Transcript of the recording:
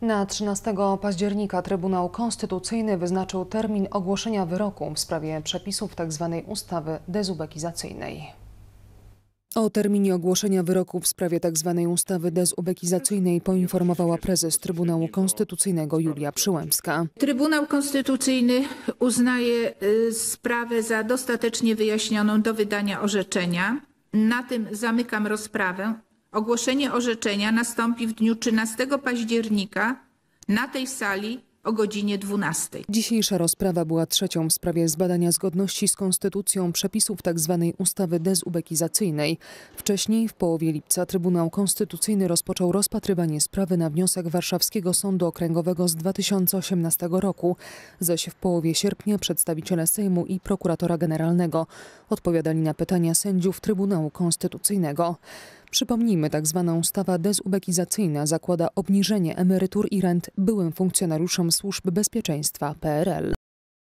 Na 13 października Trybunał Konstytucyjny wyznaczył termin ogłoszenia wyroku w sprawie przepisów tzw. Tak ustawy dezubekizacyjnej. O terminie ogłoszenia wyroku w sprawie tzw. Tak ustawy dezubekizacyjnej poinformowała prezes Trybunału Konstytucyjnego Julia Przyłębska. Trybunał Konstytucyjny uznaje y, sprawę za dostatecznie wyjaśnioną do wydania orzeczenia. Na tym zamykam rozprawę Ogłoszenie orzeczenia nastąpi w dniu 13 października na tej sali o godzinie 12. Dzisiejsza rozprawa była trzecią w sprawie zbadania zgodności z konstytucją przepisów tzw. Tak ustawy dezubekizacyjnej. Wcześniej w połowie lipca Trybunał Konstytucyjny rozpoczął rozpatrywanie sprawy na wniosek Warszawskiego Sądu Okręgowego z 2018 roku, zaś w połowie sierpnia przedstawiciele Sejmu i prokuratora generalnego odpowiadali na pytania sędziów Trybunału Konstytucyjnego. Przypomnijmy, tak zwana ustawa dezubekizacyjna zakłada obniżenie emerytur i rent byłym funkcjonariuszom służb bezpieczeństwa PRL.